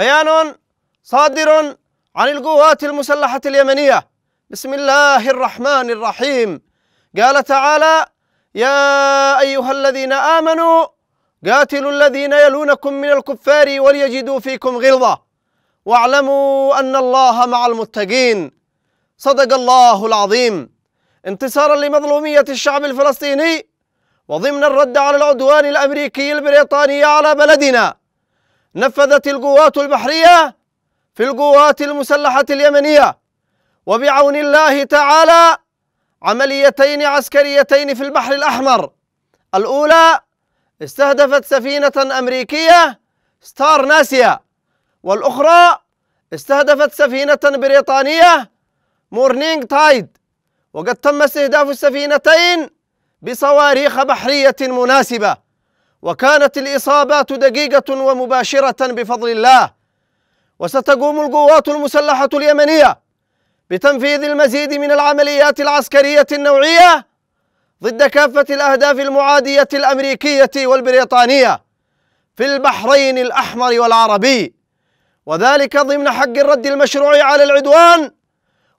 بيان صادر عن القوات المسلحة اليمنية بسم الله الرحمن الرحيم قال تعالى يا أيها الذين آمنوا قاتلوا الذين يلونكم من الكفار وليجدوا فيكم غلظة واعلموا أن الله مع المتقين صدق الله العظيم انتصارا لمظلومية الشعب الفلسطيني وضمن الرد على العدوان الأمريكي البريطاني على بلدنا نفذت القوات البحرية في القوات المسلحة اليمنية وبعون الله تعالى عمليتين عسكريتين في البحر الأحمر الأولى استهدفت سفينة أمريكية ستار ناسيا والأخرى استهدفت سفينة بريطانية مورنينغ تايد وقد تم استهداف السفينتين بصواريخ بحرية مناسبة وكانت الإصابات دقيقة ومباشرة بفضل الله وستقوم القوات المسلحة اليمنية بتنفيذ المزيد من العمليات العسكرية النوعية ضد كافة الأهداف المعادية الأمريكية والبريطانية في البحرين الأحمر والعربي وذلك ضمن حق الرد المشروع على العدوان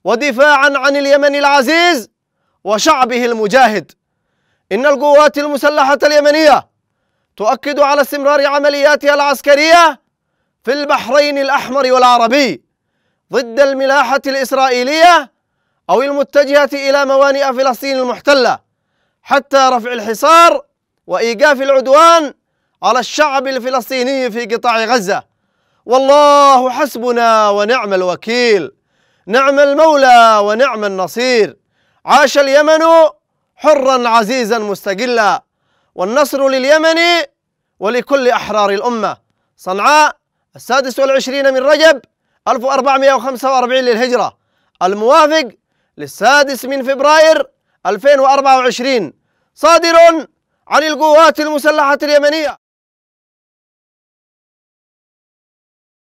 ودفاعا عن اليمن العزيز وشعبه المجاهد إن القوات المسلحة اليمنية تؤكد على استمرار عملياتها العسكرية في البحرين الأحمر والعربي ضد الملاحة الإسرائيلية أو المتجهة إلى موانئ فلسطين المحتلة حتى رفع الحصار وإيقاف العدوان على الشعب الفلسطيني في قطاع غزة والله حسبنا ونعم الوكيل نعم المولى ونعم النصير عاش اليمن حرا عزيزا مستقلا والنصر لليمن ولكل أحرار الأمة صنعاء السادس والعشرين من رجب 1445 للهجرة الموافق للسادس من فبراير 2024 صادر عن القوات المسلحة اليمنية